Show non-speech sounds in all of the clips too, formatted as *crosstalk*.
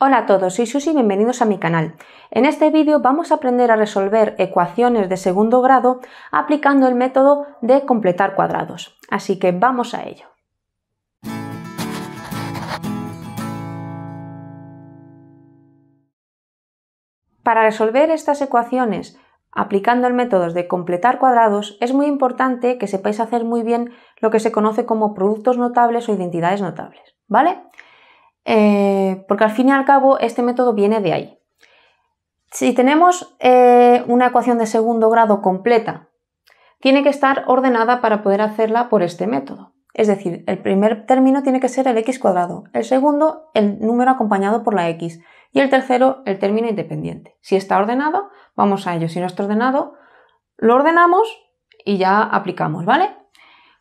Hola a todos, soy Susi y bienvenidos a mi canal. En este vídeo vamos a aprender a resolver ecuaciones de segundo grado aplicando el método de completar cuadrados. Así que vamos a ello. Para resolver estas ecuaciones aplicando el método de completar cuadrados es muy importante que sepáis hacer muy bien lo que se conoce como productos notables o identidades notables, ¿vale? Eh, eh, porque al fin y al cabo este método viene de ahí. Si tenemos eh, una ecuación de segundo grado completa, tiene que estar ordenada para poder hacerla por este método. Es decir, el primer término tiene que ser el x cuadrado, el segundo el número acompañado por la x y el tercero el término independiente. Si está ordenado, vamos a ello. Si no está ordenado, lo ordenamos y ya aplicamos, ¿vale?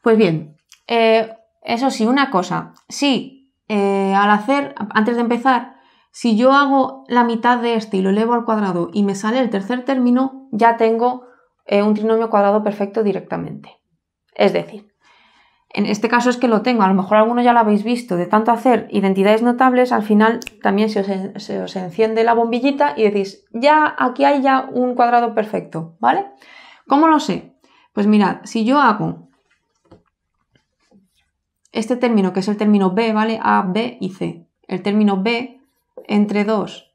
Pues bien, eh, eso sí, una cosa, si eh, al hacer, antes de empezar, si yo hago la mitad de este y lo elevo al cuadrado y me sale el tercer término, ya tengo eh, un trinomio cuadrado perfecto directamente. Es decir, en este caso es que lo tengo, a lo mejor alguno ya lo habéis visto, de tanto hacer identidades notables, al final también se os, se os enciende la bombillita y decís, ya aquí hay ya un cuadrado perfecto, ¿vale? ¿Cómo lo sé? Pues mirad, si yo hago este término, que es el término B, ¿vale? A, B y C. El término B entre 2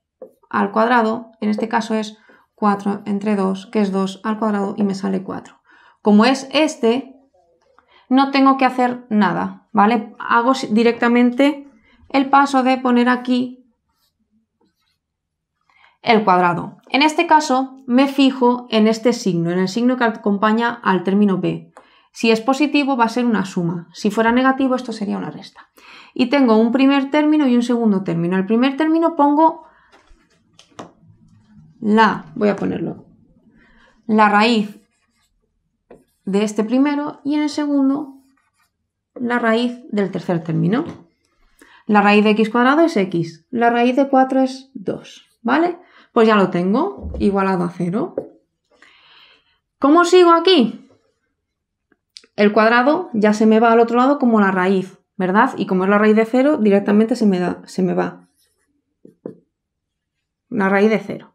al cuadrado, en este caso es 4 entre 2, que es 2 al cuadrado y me sale 4. Como es este, no tengo que hacer nada, ¿vale? Hago directamente el paso de poner aquí el cuadrado. En este caso me fijo en este signo, en el signo que acompaña al término B. Si es positivo va a ser una suma, si fuera negativo esto sería una resta. Y tengo un primer término y un segundo término. el primer término pongo la, voy a ponerlo, la raíz de este primero y en el segundo la raíz del tercer término. La raíz de x cuadrado es x, la raíz de 4 es 2, ¿vale? Pues ya lo tengo, igualado a 0. ¿Cómo sigo aquí? el cuadrado ya se me va al otro lado como la raíz, ¿verdad? Y como es la raíz de 0, directamente se me, se me va. La raíz de 0.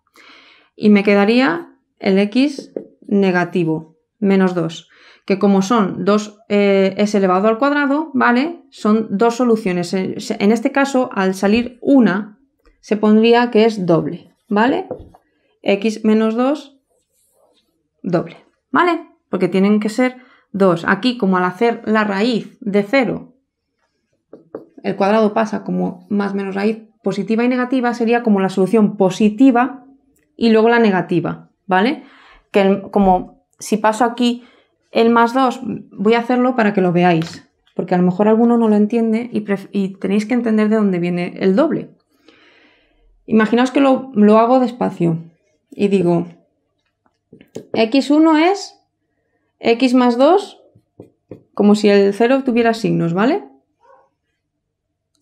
Y me quedaría el x negativo, menos 2. Que como son 2 eh, es elevado al cuadrado, ¿vale? Son dos soluciones. En este caso, al salir una, se pondría que es doble, ¿vale? x menos 2, doble, ¿vale? Porque tienen que ser 2. Aquí, como al hacer la raíz de 0, el cuadrado pasa como más menos raíz positiva y negativa, sería como la solución positiva y luego la negativa, ¿vale? Que como si paso aquí el más 2, voy a hacerlo para que lo veáis, porque a lo mejor alguno no lo entiende y, tenéis que entender de dónde viene el doble. Imaginaos que lo, lo hago despacio y digo, x1 es x más 2, como si el 0 tuviera signos, ¿vale?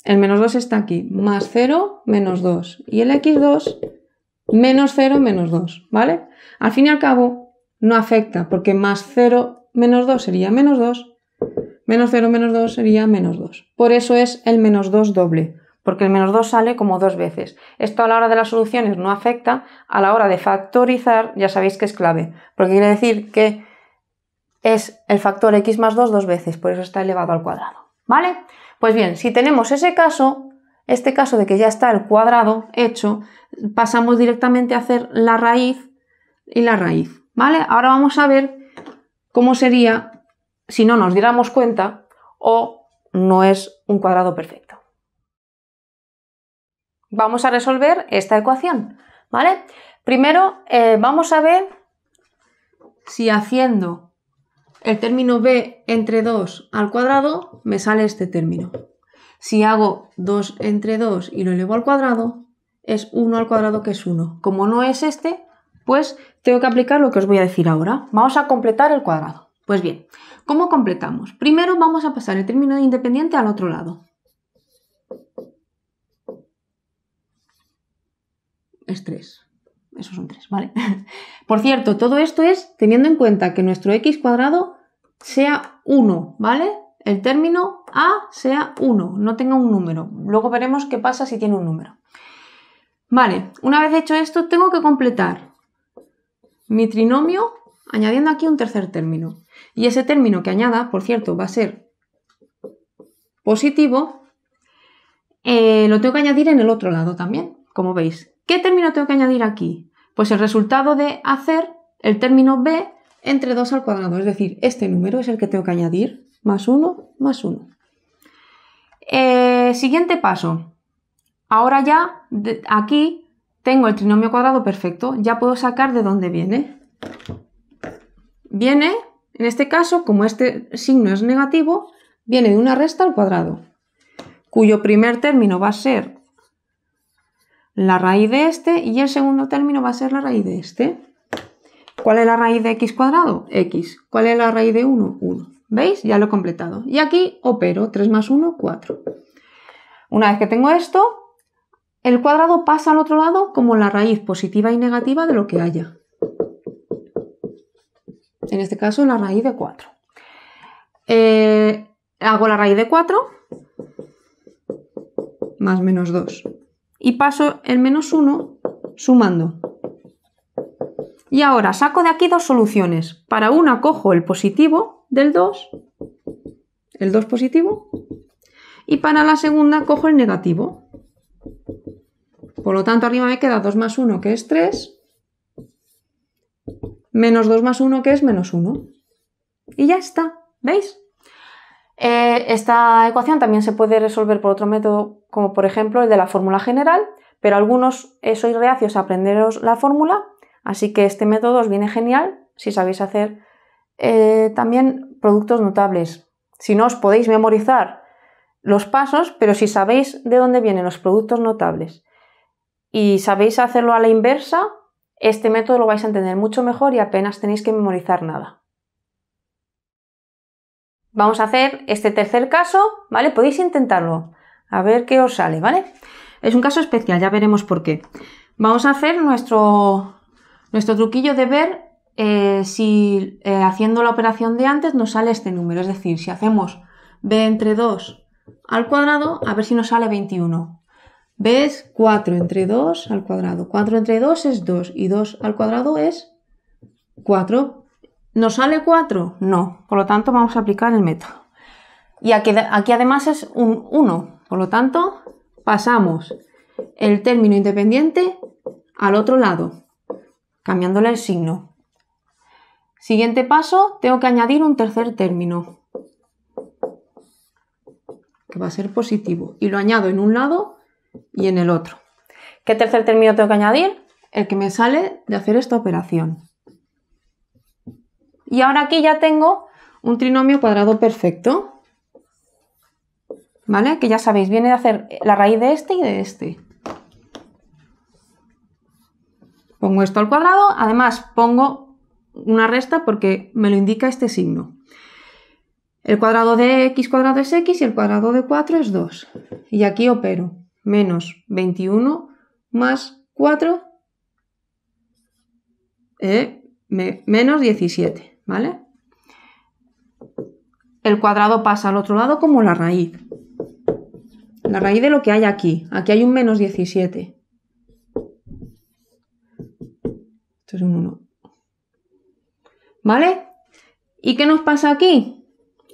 El menos 2 está aquí, más 0, menos 2. Y el x2, menos 0, menos 2, ¿vale? Al fin y al cabo, no afecta, porque más 0, menos 2 sería menos 2, menos 0, menos 2 sería menos 2. Por eso es el menos 2 doble, porque el menos 2 sale como dos veces. Esto a la hora de las soluciones no afecta, a la hora de factorizar ya sabéis que es clave, porque quiere decir que es el factor x más 2 dos veces, por eso está elevado al cuadrado. ¿Vale? Pues bien, si tenemos ese caso, este caso de que ya está el cuadrado hecho, pasamos directamente a hacer la raíz y la raíz. ¿Vale? Ahora vamos a ver cómo sería si no nos diéramos cuenta o no es un cuadrado perfecto. Vamos a resolver esta ecuación. ¿Vale? Primero eh, vamos a ver si haciendo el término b entre 2 al cuadrado, me sale este término. Si hago 2 entre 2 y lo elevo al cuadrado, es 1 al cuadrado que es 1. Como no es este, pues tengo que aplicar lo que os voy a decir ahora. Vamos a completar el cuadrado. Pues bien, ¿cómo completamos? Primero vamos a pasar el término independiente al otro lado. Es 3. Eso son 3, ¿vale? *laughs* Por cierto, todo esto es teniendo en cuenta que nuestro x cuadrado sea 1, ¿vale? El término A sea 1, no tenga un número. Luego veremos qué pasa si tiene un número. Vale, una vez hecho esto, tengo que completar mi trinomio añadiendo aquí un tercer término. Y ese término que añada, por cierto, va a ser positivo, eh, lo tengo que añadir en el otro lado también, como veis. ¿Qué término tengo que añadir aquí? Pues el resultado de hacer, el término B, entre 2 al cuadrado, es decir, este número es el que tengo que añadir, más 1, más 1. Eh, siguiente paso. Ahora ya aquí tengo el trinomio cuadrado perfecto, ya puedo sacar de dónde viene. Viene, en este caso, como este signo es negativo, viene de una resta al cuadrado, cuyo primer término va a ser la raíz de este y el segundo término va a ser la raíz de este. ¿Cuál es la raíz de x cuadrado? x. ¿Cuál es la raíz de 1? 1. ¿Veis? Ya lo he completado. Y aquí opero 3 más 1, 4. Una vez que tengo esto, el cuadrado pasa al otro lado como la raíz positiva y negativa de lo que haya. En este caso, la raíz de 4. Eh, hago la raíz de 4 más menos 2. Y paso el menos 1 sumando y ahora saco de aquí dos soluciones. Para una cojo el positivo del 2, el 2 positivo, y para la segunda cojo el negativo. Por lo tanto, arriba me queda 2 más 1, que es 3, menos 2 más 1, que es menos 1. Y ya está, ¿veis? Eh, esta ecuación también se puede resolver por otro método, como por ejemplo el de la fórmula general, pero algunos eh, sois reacios a aprenderos la fórmula, Así que este método os viene genial si sabéis hacer eh, también productos notables. Si no, os podéis memorizar los pasos, pero si sabéis de dónde vienen los productos notables y sabéis hacerlo a la inversa, este método lo vais a entender mucho mejor y apenas tenéis que memorizar nada. Vamos a hacer este tercer caso, ¿vale? Podéis intentarlo, a ver qué os sale, ¿vale? Es un caso especial, ya veremos por qué. Vamos a hacer nuestro nuestro truquillo de ver eh, si eh, haciendo la operación de antes nos sale este número, es decir, si hacemos b entre 2 al cuadrado, a ver si nos sale 21. b es 4 entre 2 al cuadrado, 4 entre 2 es 2 y 2 al cuadrado es 4. ¿Nos sale 4? No, por lo tanto vamos a aplicar el método. Y aquí además es un 1, por lo tanto pasamos el término independiente al otro lado cambiándole el signo. Siguiente paso, tengo que añadir un tercer término, que va a ser positivo, y lo añado en un lado y en el otro. ¿Qué tercer término tengo que añadir? El que me sale de hacer esta operación. Y ahora aquí ya tengo un trinomio cuadrado perfecto, ¿vale? Que ya sabéis, viene de hacer la raíz de este y de este. Pongo esto al cuadrado, además pongo una resta porque me lo indica este signo. El cuadrado de x cuadrado es x y el cuadrado de 4 es 2. Y aquí opero menos 21 más 4 eh, menos 17, ¿vale? El cuadrado pasa al otro lado como la raíz. La raíz de lo que hay aquí. Aquí hay un menos 17. Esto es un 1. ¿Vale? ¿Y qué nos pasa aquí?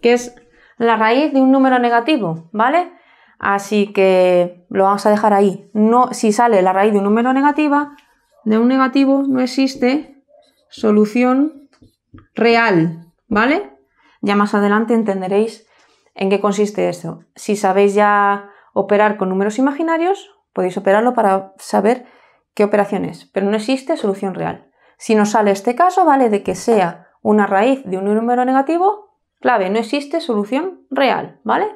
Que es la raíz de un número negativo, ¿vale? Así que lo vamos a dejar ahí. No, si sale la raíz de un número negativa, de un negativo no existe solución real, ¿vale? Ya más adelante entenderéis en qué consiste esto. Si sabéis ya operar con números imaginarios, podéis operarlo para saber qué operación es, pero no existe solución real. Si nos sale este caso, vale de que sea una raíz de un número negativo, clave, no existe solución real, ¿vale?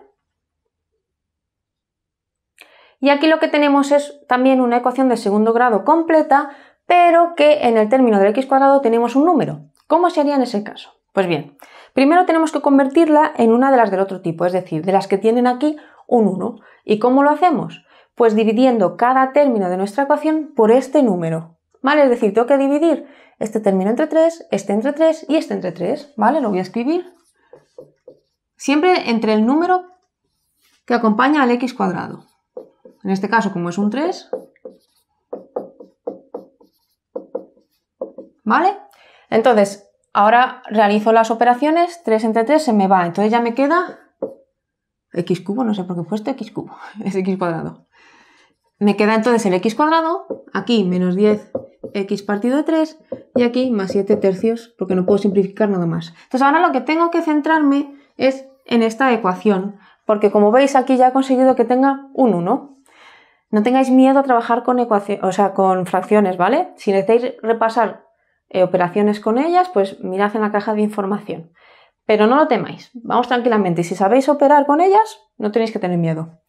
Y aquí lo que tenemos es también una ecuación de segundo grado completa, pero que en el término del x cuadrado tenemos un número. ¿Cómo se haría en ese caso? Pues bien, primero tenemos que convertirla en una de las del otro tipo, es decir, de las que tienen aquí un 1. ¿Y cómo lo hacemos? Pues dividiendo cada término de nuestra ecuación por este número, ¿vale? Es decir, tengo que dividir este término entre 3, este entre 3 y este entre 3, ¿vale? Lo voy a escribir siempre entre el número que acompaña al x cuadrado. En este caso, como es un 3, ¿vale? Entonces, ahora realizo las operaciones, 3 entre 3 se me va, entonces ya me queda x cubo, no sé por qué fue este x cubo, *laughs* es x cuadrado. Me queda entonces el x cuadrado, aquí menos 10x partido de 3 y aquí más 7 tercios, porque no puedo simplificar nada más. Entonces ahora lo que tengo que centrarme es en esta ecuación, porque como veis aquí ya he conseguido que tenga un 1. No tengáis miedo a trabajar con, ecuación, o sea, con fracciones, ¿vale? Si necesitáis repasar eh, operaciones con ellas, pues mirad en la caja de información. Pero no lo temáis, vamos tranquilamente. Si sabéis operar con ellas, no tenéis que tener miedo.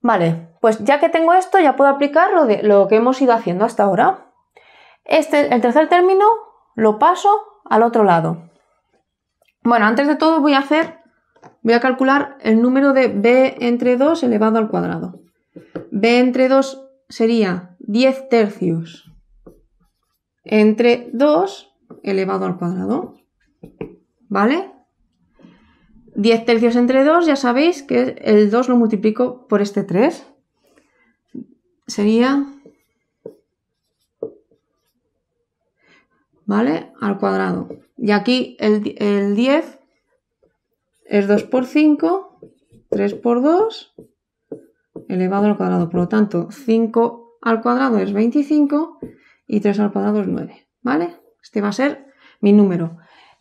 Vale, pues ya que tengo esto, ya puedo aplicar lo, de, lo que hemos ido haciendo hasta ahora. Este, el tercer término lo paso al otro lado. Bueno, antes de todo voy a hacer, voy a calcular el número de b entre 2 elevado al cuadrado. b entre 2 sería 10 tercios entre 2 elevado al cuadrado. ¿Vale? 10 tercios entre 2, ya sabéis que el 2 lo multiplico por este 3. Sería... ¿Vale? Al cuadrado. Y aquí el, el 10 es 2 por 5, 3 por 2, elevado al cuadrado. Por lo tanto, 5 al cuadrado es 25 y 3 al cuadrado es 9. ¿Vale? Este va a ser mi número.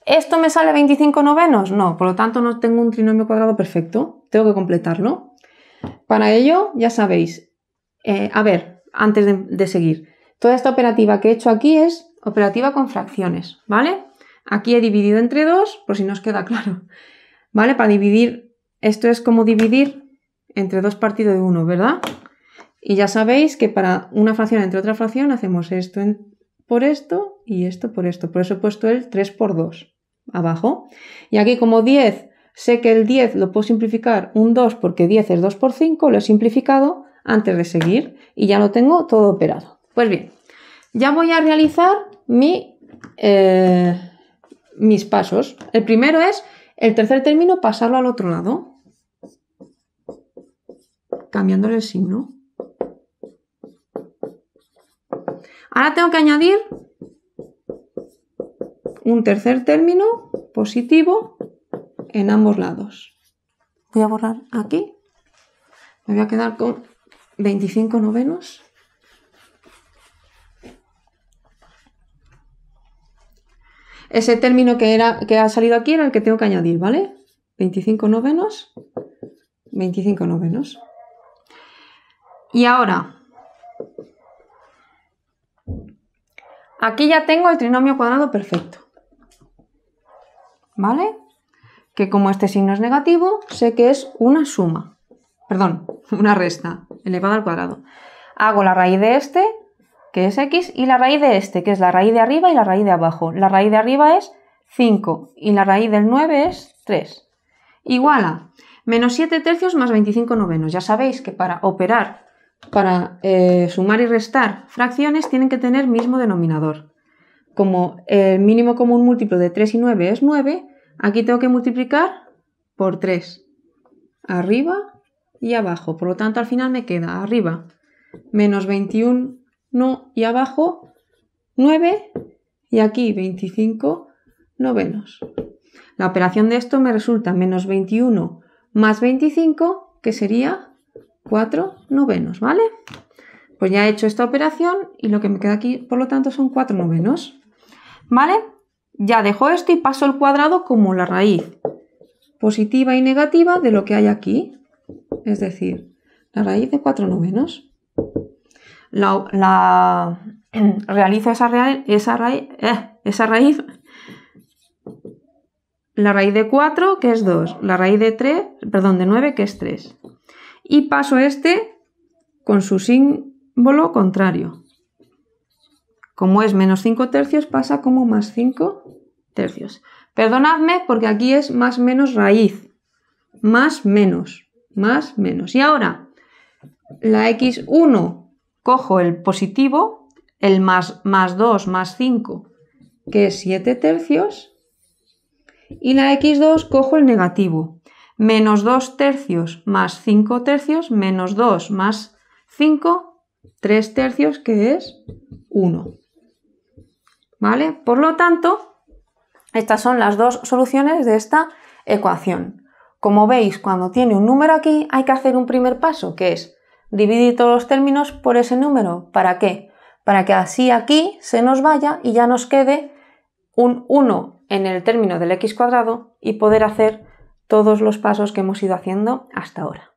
¿Esto me sale 25 novenos? No, por lo tanto no tengo un trinomio cuadrado perfecto, tengo que completarlo. Para ello, ya sabéis, eh, a ver, antes de, seguir, toda esta operativa que he hecho aquí es operativa con fracciones, ¿vale? Aquí he dividido entre dos, por si no os queda claro, ¿vale? Para dividir, esto es como dividir entre dos partidos de uno, ¿verdad? Y ya sabéis que para una fracción entre otra fracción hacemos esto en, por esto y esto por esto. Por eso he puesto el 3 por 2 abajo. Y aquí como 10, sé que el 10 lo puedo simplificar un 2 porque 10 es 2 por 5, lo he simplificado antes de seguir y ya lo tengo todo operado. Pues bien, ya voy a realizar eh, mis pasos. El primero es el tercer término pasarlo al otro lado, cambiándole el signo. Ahora tengo que añadir un tercer término positivo en ambos lados. Voy a borrar aquí. Me voy a quedar con 25 novenos. Ese término que, era, que ha salido aquí era el que tengo que añadir, ¿vale? 25 novenos, 25 novenos. Y ahora, aquí ya tengo el trinomio cuadrado perfecto. ¿vale? Que como este signo es negativo, sé que es una suma, perdón, *laughs* una resta elevada al cuadrado. Hago la raíz de este, que es x, y la raíz de este, que es la raíz de arriba y la raíz de abajo. La raíz de arriba es 5 y la raíz del 9 es 3. Igual a menos 7 tercios más 25 novenos. Ya sabéis que para operar, para eh, sumar y restar fracciones, tienen que tener mismo denominador como el eh, mínimo común múltiplo de 3 y 9 es 9, aquí tengo que multiplicar por 3, arriba y abajo. Por lo tanto, al final me queda arriba menos 21 y abajo 9 y aquí 25 novenos. La operación de esto me resulta menos 21 más 25, que sería 4 novenos, ¿vale? Pues ya he hecho esta operación y lo que me queda aquí, por lo tanto, son 4 novenos. ¿Vale? Ya dejo esto y paso el cuadrado como la raíz positiva y negativa de lo que hay aquí. Es decir, la raíz de 4 novenos. La, *clears throat* realizo esa, esa, raíz, eh, esa raíz. La raíz de 4, que es 2. La raíz de 3, perdón, de 9, que es 3. Y paso este con su símbolo contrario. Como es menos 5 tercios, pasa como más 5 tercios. Perdonadme porque aquí es más menos raíz. Más menos, más menos. Y ahora, la x1, cojo el positivo, el más, más 2, más 5, que es 7 tercios. Y la x2, cojo el negativo. Menos 2 tercios más 5 tercios, menos 2 más 5, 3 tercios, que es 1. ¿Vale? Por lo tanto, estas son las dos soluciones de esta ecuación. Como veis, cuando tiene un número aquí, hay que hacer un primer paso, que es dividir todos los términos por ese número. ¿Para qué? Para que así aquí se nos vaya y ya nos quede un 1 en el término del x cuadrado y poder hacer todos los pasos que hemos ido haciendo hasta ahora.